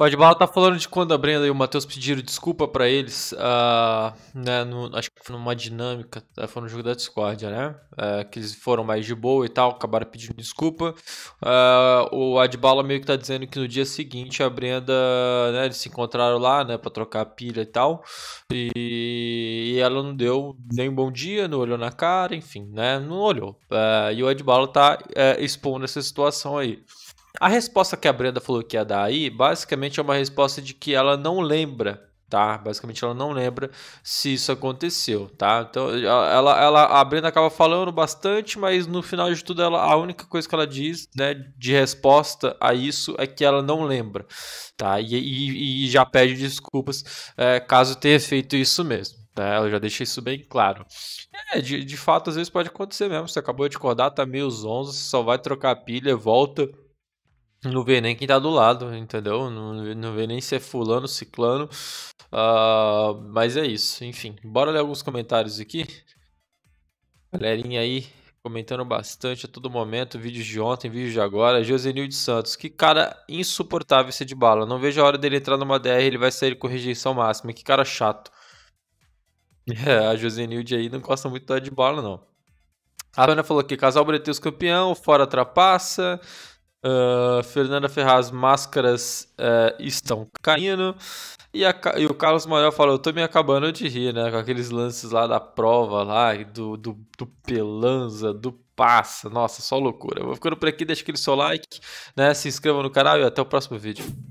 O Adbala tá falando de quando a Brenda e o Matheus pediram desculpa para eles, uh, né, no, acho que foi numa dinâmica, é, foi no jogo da discórdia, né, uh, que eles foram mais de boa e tal, acabaram pedindo desculpa. Uh, o Adbala meio que tá dizendo que no dia seguinte a Brenda, né, eles se encontraram lá, né, pra trocar a pilha e tal, e, e ela não deu nem um bom dia, não olhou na cara, enfim, né, não olhou. É, e o Adbala tá expondo essa situação aí. A resposta que a Brenda falou que ia dar aí, basicamente é uma resposta de que ela não lembra tá? Basicamente ela não lembra se isso aconteceu, tá? Então ela, ela a Brenda acaba falando bastante, mas no final de tudo ela, a única coisa que ela diz, né, de resposta a isso é que ela não lembra, tá? E, e, e já pede desculpas é, caso tenha feito isso mesmo. Né? Ela já deixa isso bem claro. É, de, de fato, às vezes pode acontecer mesmo. Você acabou de acordar, tá meio zonzo, você só vai trocar a pilha, volta não vê nem quem tá do lado, entendeu? Não, não vê nem se é fulano, ciclano. Uh, mas é isso, enfim. Bora ler alguns comentários aqui. Galerinha aí comentando bastante a todo momento. Vídeos de ontem, vídeos de agora. Josenil de Santos, que cara insuportável esse de bala. Não vejo a hora dele entrar numa DR, ele vai sair com rejeição máxima. Que cara chato. É, a Josenilde aí não gosta muito da de bala, não. A Ana falou que casal Breteus campeão, fora trapaça. Uh, Fernanda Ferraz, máscaras uh, estão caindo. E, a, e, o Carlos Morel falou: Eu tô me acabando de rir, né? Com aqueles lances lá da prova, lá, do, do, do Pelanza, do Passa. Nossa, só loucura. Eu vou ficando por aqui, deixa aquele seu like, né? Se inscreva no canal e até o próximo vídeo.